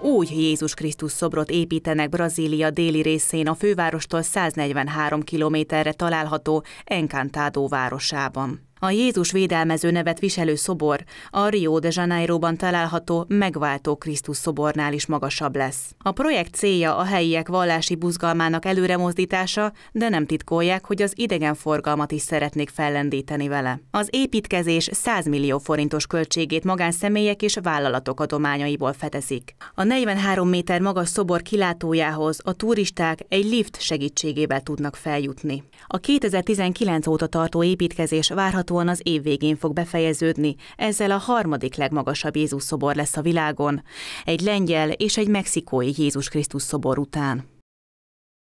Úgy Jézus Krisztus szobrot építenek Brazília déli részén a fővárostól 143 kilométerre található Encantado városában. A Jézus védelmező nevet viselő szobor a Rio de Janeiroban található megváltó Krisztus szobornál is magasabb lesz. A projekt célja a helyiek vallási buzgalmának előremozdítása, de nem titkolják, hogy az idegenforgalmat is szeretnék fellendíteni vele. Az építkezés 100 millió forintos költségét magánszemélyek és vállalatok adományaiból fedezik. A 43 méter magas szobor kilátójához a turisták egy lift segítségével tudnak feljutni. A 2019 óta tartó építkezés várható várhatóan az év végén fog befejeződni, ezzel a harmadik legmagasabb Jézus szobor lesz a világon, egy lengyel és egy mexikói Jézus Krisztus szobor után.